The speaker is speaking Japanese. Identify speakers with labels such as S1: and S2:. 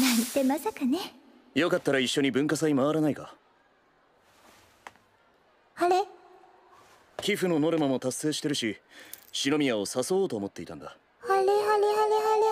S1: なんてまさかね
S2: よかったら一緒に文化祭回らないかあれ寄付のノルマも達成してるし篠宮を誘おうと思っていたんだ
S3: あれあれあれあれ